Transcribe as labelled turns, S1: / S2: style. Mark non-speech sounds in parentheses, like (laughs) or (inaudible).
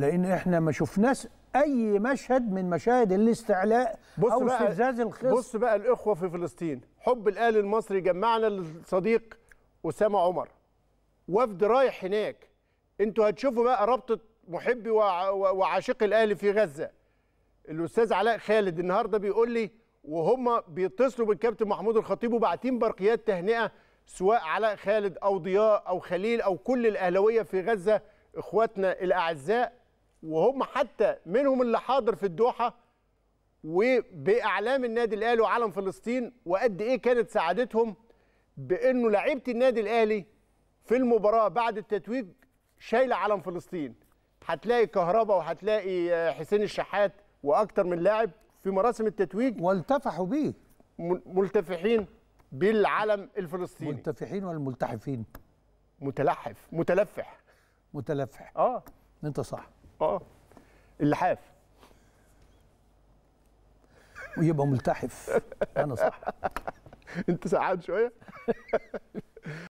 S1: لان احنا ما شفناش اي مشهد من مشاهد الاستعلاء بص او استفزاز الخصم بص
S2: بقى الاخوه في فلسطين حب الاهلي المصري جمعنا الصديق اسامه عمر وفد رايح هناك انتوا هتشوفوا بقى رابطه محبي وعاشق الاهلي في غزه الاستاذ علاء خالد النهارده بيقول لي وهم بيتصلوا بالكابتن محمود الخطيب وبعتين برقيات تهنئه سواء علاء خالد او ضياء او خليل او كل الاهلاويه في غزه اخواتنا الاعزاء وهم حتى منهم اللي حاضر في الدوحه وباعلام النادي الاهلي وعلم فلسطين وقد ايه كانت سعادتهم بانه لعيبه النادي الاهلي في المباراه بعد التتويج شايله علم فلسطين هتلاقي كهربا وهتلاقي آه، حسين الشحات واكتر من لاعب في مراسم التتويج
S1: والتفحوا بيه ملتفحين بالعلم الفلسطيني ملتفحين ولا ملتحفين متلحف متلفح متلفح اه انت صح اه اللحاف ويبقى ملتحف انا صح (laughs) انت سعاد شويه (laughs)